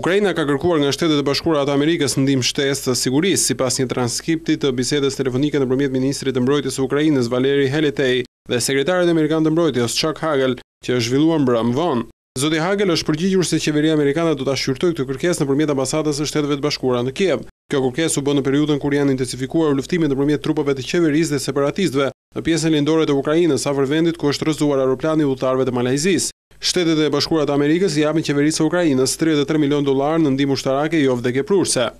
Ukraina ka kërkuar nga Shtetet e Bashkuara të Amerikës ndihmë shtesë të sigurisë sipas një transkripti të bisedës telefonike përmjet ministrit të mbrojtjes së Ukrainës Valeri Heletei dhe sekretarit amerikan të mbrojtjes Chuck Hagel, që është zhvilluar më vonë. Zoti Hagel është përgjigjur se qeveria amerikane do ta shqyrtojë këtë kërkesë nëpërmjet ambasadës së Shteteve të Bashkuara në Kiev. Kjo kërkesë u bën në periudhën kur janë intensifikuar luftimet ndërmjet trupave të qeverisë dhe separatistëve në pjesën lindore të Ukrainës, afër vendit ku është rrezuar aeroplani udhëtarëve të Malajzisë. Shtetet e Bashkuara të Amerikës japin qeverisë së Ukrainës 33 milion dolar në ndihmë ushtarake jo keprurse.